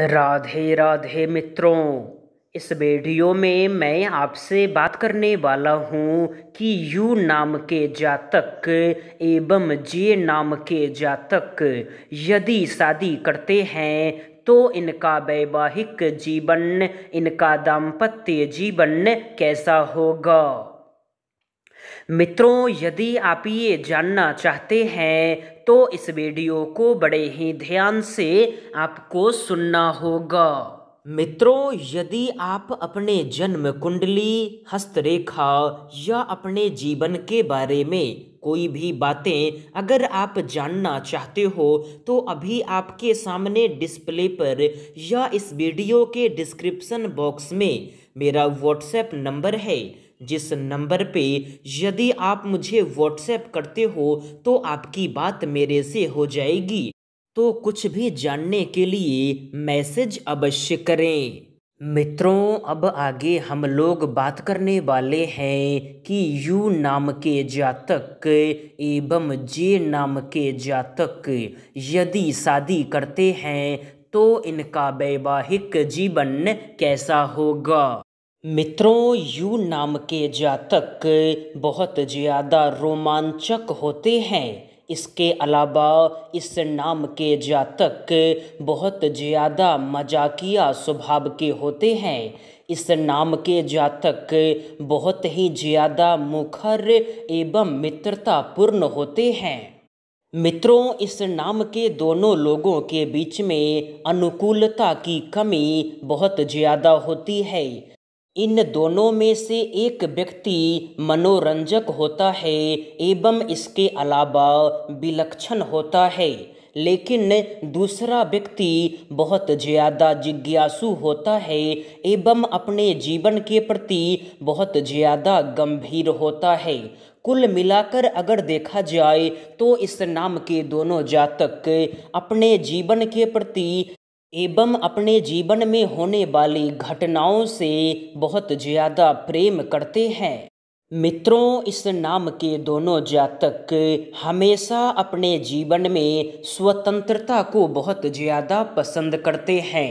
राधे राधे मित्रों इस वीडियो में मैं आपसे बात करने वाला हूँ कि यू नाम के जातक एवं जे नाम के जातक यदि शादी करते हैं तो इनका वैवाहिक जीवन इनका दाम्पत्य जीवन कैसा होगा मित्रों यदि आप ये जानना चाहते हैं तो इस वीडियो को बड़े ही ध्यान से आपको सुनना होगा मित्रों यदि आप अपने जन्म कुंडली हस्तरेखा या अपने जीवन के बारे में कोई भी बातें अगर आप जानना चाहते हो तो अभी आपके सामने डिस्प्ले पर या इस वीडियो के डिस्क्रिप्शन बॉक्स में मेरा व्हाट्सएप नंबर है जिस नंबर पे यदि आप मुझे व्हाट्सएप करते हो तो आपकी बात मेरे से हो जाएगी तो कुछ भी जानने के लिए मैसेज अवश्य करें मित्रों अब आगे हम लोग बात करने वाले हैं कि यू नाम के जातक एवं जे नाम के जातक यदि शादी करते हैं तो इनका वैवाहिक जीवन कैसा होगा मित्रों यू नाम के जातक बहुत ज़्यादा रोमांचक होते हैं इसके अलावा इस नाम के जातक बहुत ज़्यादा मजाकिया स्वभाव के होते हैं इस नाम के जातक बहुत ही ज़्यादा मुखर एवं मित्रतापूर्ण होते हैं मित्रों इस नाम के दोनों लोगों के बीच में अनुकूलता की कमी बहुत ज़्यादा होती है इन दोनों में से एक व्यक्ति मनोरंजक होता है एवं इसके अलावा विलक्षण होता है लेकिन दूसरा व्यक्ति बहुत ज़्यादा जिज्ञासु होता है एवं अपने जीवन के प्रति बहुत ज़्यादा गंभीर होता है कुल मिलाकर अगर देखा जाए तो इस नाम के दोनों जातक अपने जीवन के प्रति एवं अपने जीवन में होने वाली घटनाओं से बहुत ज़्यादा प्रेम करते हैं मित्रों इस नाम के दोनों जातक हमेशा अपने जीवन में स्वतंत्रता को बहुत ज़्यादा पसंद करते हैं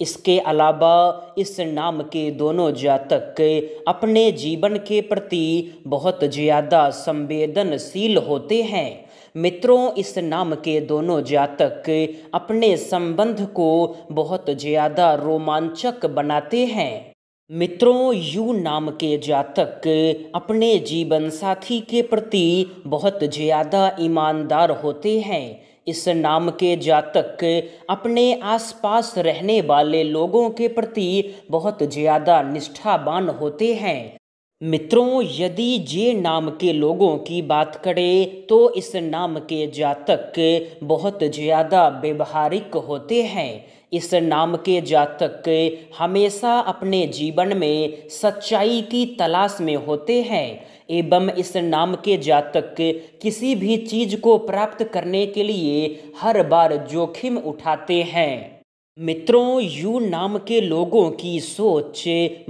इसके अलावा इस नाम के दोनों जातक अपने जीवन के प्रति बहुत ज़्यादा संवेदनशील होते हैं मित्रों इस नाम के दोनों जातक अपने संबंध को बहुत ज़्यादा रोमांचक बनाते हैं मित्रों यू नाम के जातक अपने जीवन साथी के प्रति बहुत ज़्यादा ईमानदार होते हैं इस नाम के जातक अपने आसपास रहने वाले लोगों के प्रति बहुत ज़्यादा निष्ठावान होते हैं मित्रों यदि जे नाम के लोगों की बात करें तो इस नाम के जातक बहुत ज़्यादा व्यवहारिक होते हैं इस नाम के जातक हमेशा अपने जीवन में सच्चाई की तलाश में होते हैं एवं इस नाम के जातक किसी भी चीज़ को प्राप्त करने के लिए हर बार जोखिम उठाते हैं मित्रों यू नाम के लोगों की सोच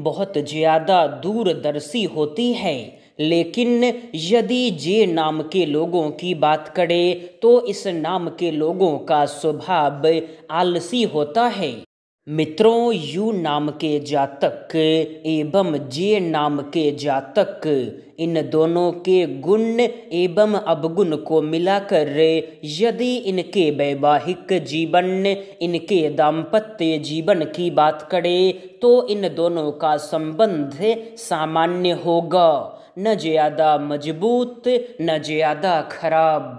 बहुत ज़्यादा दूरदर्शी होती है लेकिन यदि जे नाम के लोगों की बात करें तो इस नाम के लोगों का स्वभाव आलसी होता है मित्रों यू नाम के जातक एवं जे नाम के जातक इन दोनों के गुण एवं अवगुण को मिलाकर यदि इनके वैवाहिक जीवन इनके दाम्पत्य जीवन की बात करें तो इन दोनों का संबंध सामान्य होगा न ज़्यादा मजबूत न ज़्यादा खराब